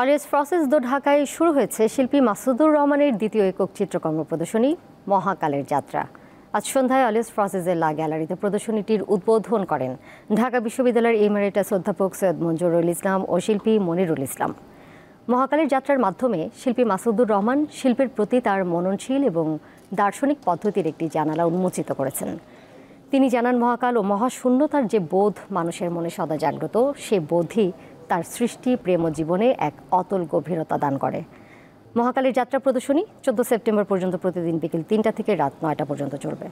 RS process দো ঢাকায় শুরু হয়েছে শিল্পী মাসুদুর রহমানের দ্বিতীয় একক চিত্রকর্ম প্রদর্শনী মহাকালের যাত্রা আজ সন্ধ্যায় অলিস প্রসেসের লা গ্যালারিতে প্রদর্শনীটির উদ্বোধন করেন ঢাকা বিশ্ববিদ্যালয়ের ইমেরিটাস অধ্যাপক সৈয়দ মঞ্জুরুল ইসলাম ও শিল্পী মনিরুল ইসলাম মহাকালের যাত্রার মাধ্যমে শিল্পী মাসুদুর রহমান শিল্পের প্রতি তার মননশীল এবং দার্শনিক পদ্ধতির একটি জানালা উন্মোচিত করেছেন তিনি জানান মহাকাল ও মহাশূন্যতার যে বোধ মানুষের মনে সদা জাগ্রত সে বোধই তার সৃষ্টি প্রেম জীবনে এক অতল গভীরতা দান করে মহাকালীর যাত্রা প্রদর্শনী চোদ্দ সেপ্টেম্বর পর্যন্ত প্রতিদিন বিকেল তিনটা থেকে রাত নয়টা পর্যন্ত চলবে